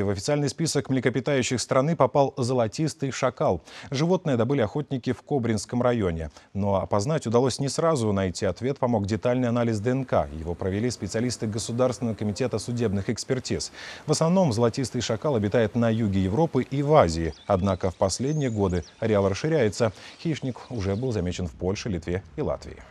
В официальный список млекопитающих страны попал золотистый шакал. Животное добыли охотники в Кобринском районе. Но опознать удалось не сразу. Найти ответ помог детальный анализ ДНК. Его провели специалисты Государственного комитета судебных экспертиз. В основном золотистый шакал обитает на юге Европы и в Азии. Однако в последние годы ареал расширяется. Хищник уже был замечен в Польше, Литве и Латвии.